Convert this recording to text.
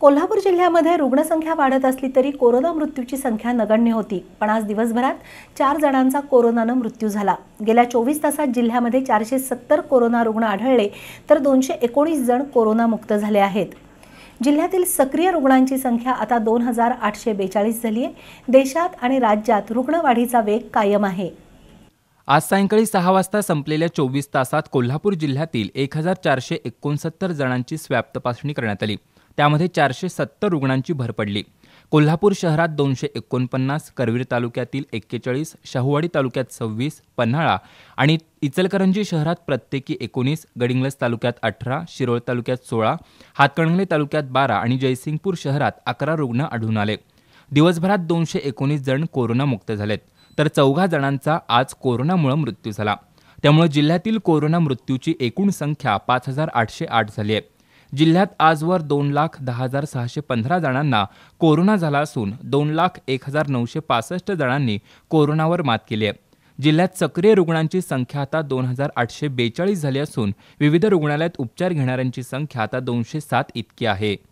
कोल्हापूर जिल्ह्यामध्ये रुग्णसंख्या वाढत असली तरी कोरोना मृत्यूची संख्या नगण्य होती पण आज दिवसभरात चार जणांचा कोरोनानं मृत्यू झाला गेल्या चोवीस तासात जिल्ह्यामध्ये चारशे सत्तर कोरोना रुग्ण आढळले तर दोनशे एकोणीस जण कोरोनामुक्त झाले आहेत जिल्ह्यातील सक्रिय रुग्णांची संख्या आता दोन हजार आठशे बेचाळीस झाली आहे देशात आणि राज्यात रुग्णवाढीचा वेग कायम आहे आज सायंकाळी सहा वाजता संपलेल्या चोवीस तासात कोल्हापूर जिल्ह्यातील एक हजार चारशे एकोणसत्तर जणांची स्वॅब तपासणी करण्यात आली त्यामध्ये चारशे सत्तर रुग्णांची भर पडली कोल्हापूर शहरात दोनशे एकोणपन्नास करवीर तालुक्यातील एक्केचाळीस शाहूवाडी तालुक्यात सव्वीस पन्हाळा आणि इचलकरंजी शहरात प्रत्येकी एकोणीस गडिंग्लज तालुक्यात अठरा शिरोळ तालुक्यात सोळा हातकणंगले तालुक्यात बारा आणि जयसिंगपूर शहरात अकरा रुग्ण आढळून आले दिवसभरात दोनशे एकोणीस जण कोरोनामुक्त झालेत तर चौघा जणांचा आज कोरोनामुळे मृत्यू झाला त्यामुळे जिल्ह्यातील कोरोना मृत्यूची एकूण संख्या पाच हजार आठशे आठ झाली आहे जिल्ह्यात आजवर दोन लाख दहा हजार सहाशे पंधरा जणांना कोरोना झाला असून दोन लाख एक हजार नऊशे पासष्ट जणांनी कोरोनावर मात केली आहे जिल्ह्यात सक्रिय रुग्णांची संख्या आता दोन हजार आठशे बेचाळीस झाली असून विविध रुग्णालयात उपचार घेणाऱ्यांची संख्या आता दोनशे सात इतकी आहे